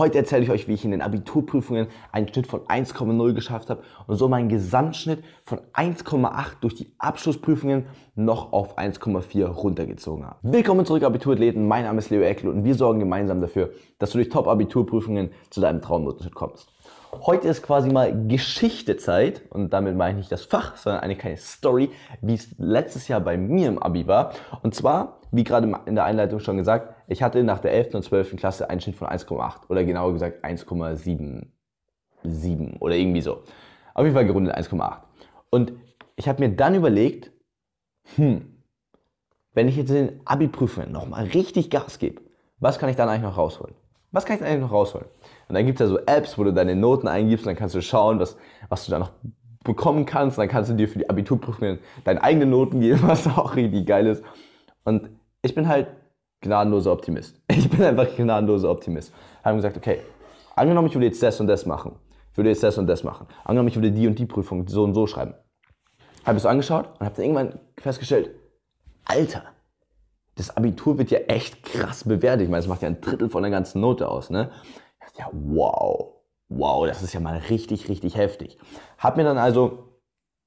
Heute erzähle ich euch, wie ich in den Abiturprüfungen einen Schnitt von 1,0 geschafft habe und so meinen Gesamtschnitt von 1,8 durch die Abschlussprüfungen noch auf 1,4 runtergezogen habe. Willkommen zurück, Abiturathleten. Mein Name ist Leo Eckel und wir sorgen gemeinsam dafür, dass du durch Top-Abiturprüfungen zu deinem Traumnotenschnitt kommst. Heute ist quasi mal Geschichtezeit und damit meine ich nicht das Fach, sondern eine kleine Story, wie es letztes Jahr bei mir im Abi war. Und zwar, wie gerade in der Einleitung schon gesagt, ich hatte nach der 11. und 12. Klasse einen Schnitt von 1,8 oder genauer gesagt 1,77 oder irgendwie so. Auf jeden Fall gerundet 1,8. Und ich habe mir dann überlegt, hm, wenn ich jetzt in den Abi-Prüfungen nochmal richtig Gas gebe, was kann ich dann eigentlich noch rausholen? was kann ich denn eigentlich noch rausholen? Und dann gibt es ja so Apps, wo du deine Noten eingibst und dann kannst du schauen, was, was du da noch bekommen kannst. Und dann kannst du dir für die Abiturprüfungen deine eigenen Noten geben, was auch richtig geil ist. Und ich bin halt gnadenloser Optimist. Ich bin einfach gnadenloser Optimist. Haben gesagt, okay, angenommen, ich würde jetzt das und das machen. Ich würde jetzt das und das machen. Angenommen, ich würde die und die Prüfung so und so schreiben. Habe es angeschaut und habe dann irgendwann festgestellt, Alter, das Abitur wird ja echt krass bewertet. Ich meine, das macht ja ein Drittel von der ganzen Note aus, ne? Ja, wow, wow, das ist ja mal richtig, richtig heftig. Hab mir dann also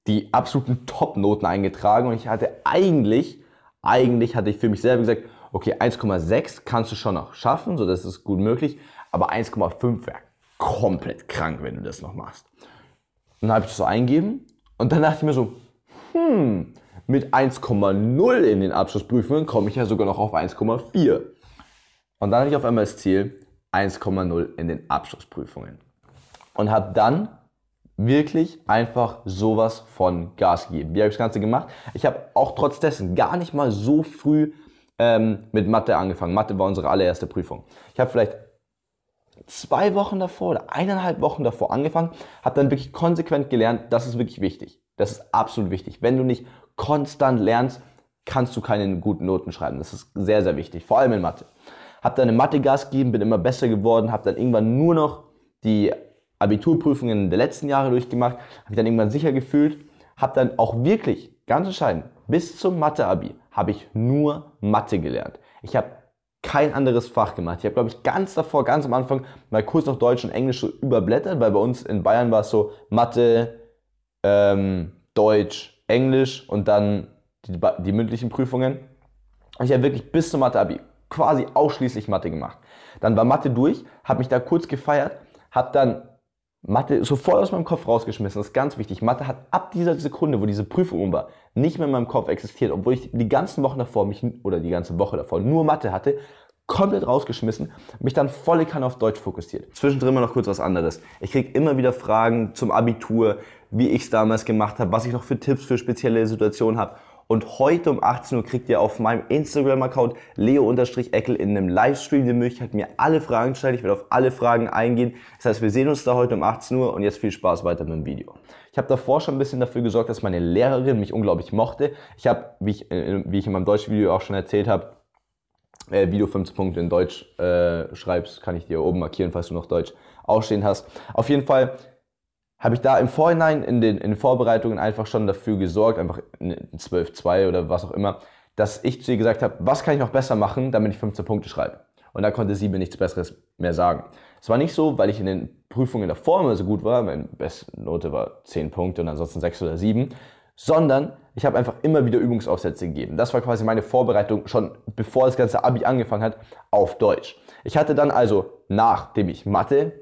die absoluten Top-Noten eingetragen und ich hatte eigentlich, eigentlich hatte ich für mich selber gesagt, okay, 1,6 kannst du schon noch schaffen, so das ist gut möglich, aber 1,5 wäre komplett krank, wenn du das noch machst. Und dann habe ich das so eingegeben und dann dachte ich mir so, hm, mit 1,0 in den Abschlussprüfungen komme ich ja sogar noch auf 1,4. Und dann habe ich auf einmal das Ziel 1,0 in den Abschlussprüfungen. Und habe dann wirklich einfach sowas von Gas gegeben. Wie habe ich das Ganze gemacht? Ich habe auch trotz dessen gar nicht mal so früh ähm, mit Mathe angefangen. Mathe war unsere allererste Prüfung. Ich habe vielleicht zwei Wochen davor oder eineinhalb Wochen davor angefangen, habe dann wirklich konsequent gelernt, das ist wirklich wichtig. Das ist absolut wichtig. Wenn du nicht konstant lernst, kannst du keine guten Noten schreiben. Das ist sehr, sehr wichtig, vor allem in Mathe. Hab dann in Mathe Gas gegeben, bin immer besser geworden, habe dann irgendwann nur noch die Abiturprüfungen der letzten Jahre durchgemacht, habe mich dann irgendwann sicher gefühlt, habe dann auch wirklich, ganz entscheidend, bis zum Mathe-Abi habe ich nur Mathe gelernt. Ich habe kein anderes Fach gemacht. Ich habe, glaube ich, ganz davor, ganz am Anfang mal kurz noch Deutsch und Englisch so überblättert, weil bei uns in Bayern war es so Mathe, ähm, Deutsch, Englisch und dann die, die mündlichen Prüfungen. ich habe wirklich bis zum Mathe-Abi quasi ausschließlich Mathe gemacht. Dann war Mathe durch, habe mich da kurz gefeiert, habe dann Mathe sofort aus meinem Kopf rausgeschmissen. Das ist ganz wichtig. Mathe hat ab dieser Sekunde, wo diese Prüfung um war, nicht mehr in meinem Kopf existiert, obwohl ich die ganzen Wochen davor mich oder die ganze Woche davor nur Mathe hatte, komplett rausgeschmissen, mich dann volle Kanne auf Deutsch fokussiert. Zwischendrin mal noch kurz was anderes. Ich kriege immer wieder Fragen zum Abitur, wie ich es damals gemacht habe, was ich noch für Tipps für spezielle Situationen habe. Und heute um 18 Uhr kriegt ihr auf meinem Instagram-Account leo-eckel in einem Livestream die Möglichkeit, mir alle Fragen zu stellen. Ich werde auf alle Fragen eingehen. Das heißt, wir sehen uns da heute um 18 Uhr und jetzt viel Spaß weiter mit dem Video. Ich habe davor schon ein bisschen dafür gesorgt, dass meine Lehrerin mich unglaublich mochte. Ich habe, wie ich, äh, wie ich in meinem deutschen Video auch schon erzählt habe, äh, wie du 15 Punkte in Deutsch äh, schreibst, kann ich dir oben markieren, falls du noch Deutsch ausstehen hast. Auf jeden Fall habe ich da im Vorhinein in den, in den Vorbereitungen einfach schon dafür gesorgt, einfach 12-2 oder was auch immer, dass ich zu ihr gesagt habe, was kann ich noch besser machen, damit ich 15 Punkte schreibe. Und da konnte sie mir nichts Besseres mehr sagen. Es war nicht so, weil ich in den Prüfungen davor immer so gut war, meine beste Note war 10 Punkte und ansonsten 6 oder 7, sondern ich habe einfach immer wieder Übungsaufsätze gegeben. Das war quasi meine Vorbereitung schon bevor das ganze Abi angefangen hat auf Deutsch. Ich hatte dann also, nachdem ich Mathe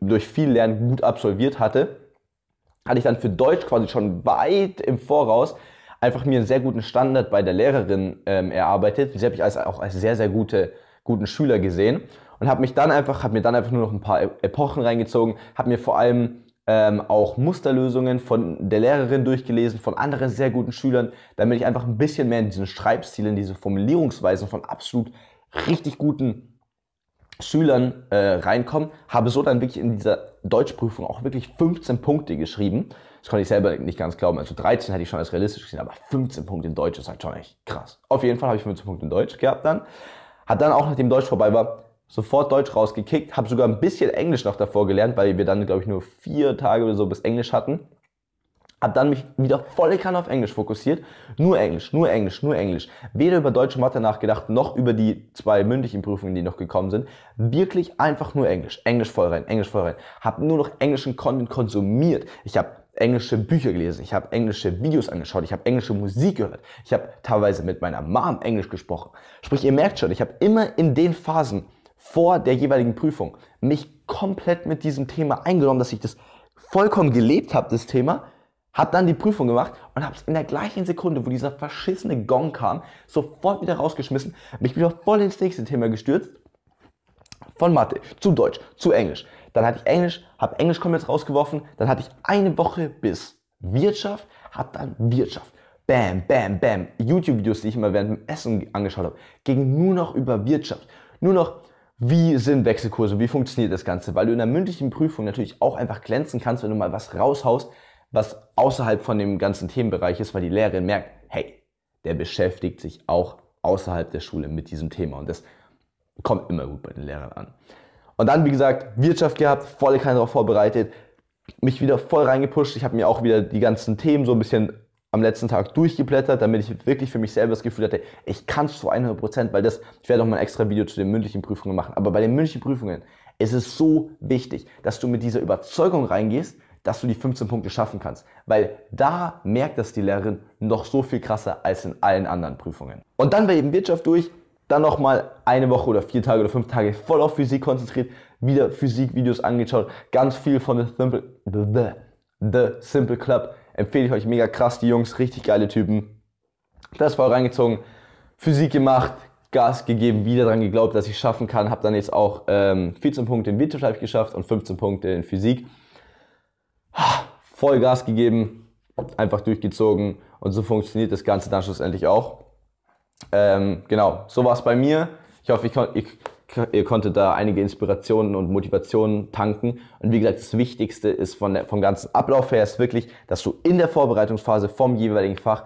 durch viel Lernen gut absolviert hatte, hatte ich dann für Deutsch quasi schon weit im Voraus einfach mir einen sehr guten Standard bei der Lehrerin ähm, erarbeitet. Sie habe ich als, auch als sehr, sehr gute, guten Schüler gesehen und habe mich dann einfach, habe mir dann einfach nur noch ein paar e-, Epochen reingezogen, habe mir vor allem ähm, auch Musterlösungen von der Lehrerin durchgelesen, von anderen sehr guten Schülern, damit ich einfach ein bisschen mehr in diesen Schreibstil, in diese Formulierungsweisen von absolut richtig guten Schülern äh, reinkomme. Habe so dann wirklich in dieser Deutschprüfung auch wirklich 15 Punkte geschrieben. Das konnte ich selber nicht ganz glauben. Also 13 hatte ich schon als realistisch gesehen, aber 15 Punkte in Deutsch ist halt schon echt krass. Auf jeden Fall habe ich 15 Punkte in Deutsch gehabt dann. Hat dann auch, nachdem Deutsch vorbei war, sofort Deutsch rausgekickt, habe sogar ein bisschen Englisch noch davor gelernt, weil wir dann, glaube ich, nur vier Tage oder so bis Englisch hatten. Hab dann mich wieder volle Kanne auf Englisch fokussiert. Nur Englisch, nur Englisch, nur Englisch. Weder über deutsche Mathe nachgedacht, noch über die zwei mündlichen Prüfungen, die noch gekommen sind. Wirklich einfach nur Englisch. Englisch voll rein, Englisch voll rein. Hab nur noch englischen Content konsumiert. Ich habe englische Bücher gelesen, ich habe englische Videos angeschaut, ich habe englische Musik gehört, ich habe teilweise mit meiner Mom Englisch gesprochen. Sprich, ihr merkt schon, ich habe immer in den Phasen vor der jeweiligen Prüfung mich komplett mit diesem Thema eingenommen, dass ich das vollkommen gelebt habe, das Thema, hab dann die Prüfung gemacht und habe es in der gleichen Sekunde, wo dieser verschissene Gong kam, sofort wieder rausgeschmissen, mich wieder voll ins nächste Thema gestürzt. Von Mathe zu Deutsch zu Englisch. Dann hatte ich Englisch, habe Englisch komplett rausgeworfen, dann hatte ich eine Woche bis Wirtschaft, hab dann Wirtschaft. Bam, bam, bam. YouTube-Videos, die ich immer während dem Essen angeschaut habe, gingen nur noch über Wirtschaft. Nur noch wie sind Wechselkurse? Wie funktioniert das Ganze? Weil du in der mündlichen Prüfung natürlich auch einfach glänzen kannst, wenn du mal was raushaust, was außerhalb von dem ganzen Themenbereich ist, weil die Lehrerin merkt, hey, der beschäftigt sich auch außerhalb der Schule mit diesem Thema. Und das kommt immer gut bei den Lehrern an. Und dann, wie gesagt, Wirtschaft gehabt, volle Kanne darauf vorbereitet, mich wieder voll reingepusht. Ich habe mir auch wieder die ganzen Themen so ein bisschen am letzten Tag durchgeblättert, damit ich wirklich für mich selber das Gefühl hatte, ich kann es zu 100 Prozent, weil das, ich werde auch mal ein extra Video zu den mündlichen Prüfungen machen. Aber bei den mündlichen Prüfungen ist es so wichtig, dass du mit dieser Überzeugung reingehst, dass du die 15 Punkte schaffen kannst, weil da merkt das die Lehrerin noch so viel krasser als in allen anderen Prüfungen. Und dann bei eben Wirtschaft durch, dann nochmal eine Woche oder vier Tage oder fünf Tage voll auf Physik konzentriert, wieder Physikvideos angeschaut, ganz viel von The Simple, the, the Simple Club Empfehle ich euch mega krass, die Jungs, richtig geile Typen. Das war reingezogen, Physik gemacht, Gas gegeben, wieder daran geglaubt, dass ich es schaffen kann. Habe dann jetzt auch ähm, 14 Punkte in Wirtschaft geschafft und 15 Punkte in Physik. Voll Gas gegeben, einfach durchgezogen und so funktioniert das Ganze dann schlussendlich auch. Ähm, genau, so war es bei mir. Ich hoffe, ich, kon ich ihr konntet da einige Inspirationen und Motivationen tanken. Und wie gesagt, das Wichtigste ist von der, vom ganzen Ablauf her ist wirklich, dass du in der Vorbereitungsphase vom jeweiligen Fach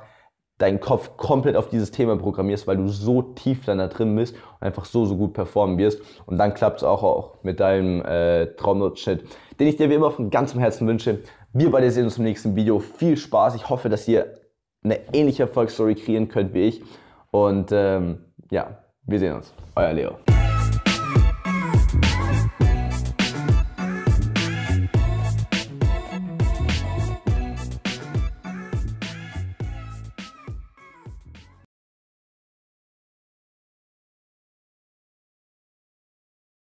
deinen Kopf komplett auf dieses Thema programmierst, weil du so tief dann da drin bist und einfach so, so gut performen wirst. Und dann klappt es auch, auch mit deinem äh, Traumnotschnitt, den ich dir wie immer von ganzem Herzen wünsche. Wir beide sehen uns im nächsten Video. Viel Spaß. Ich hoffe, dass ihr eine ähnliche Erfolgsstory kreieren könnt wie ich. Und ähm, ja, wir sehen uns. Euer Leo.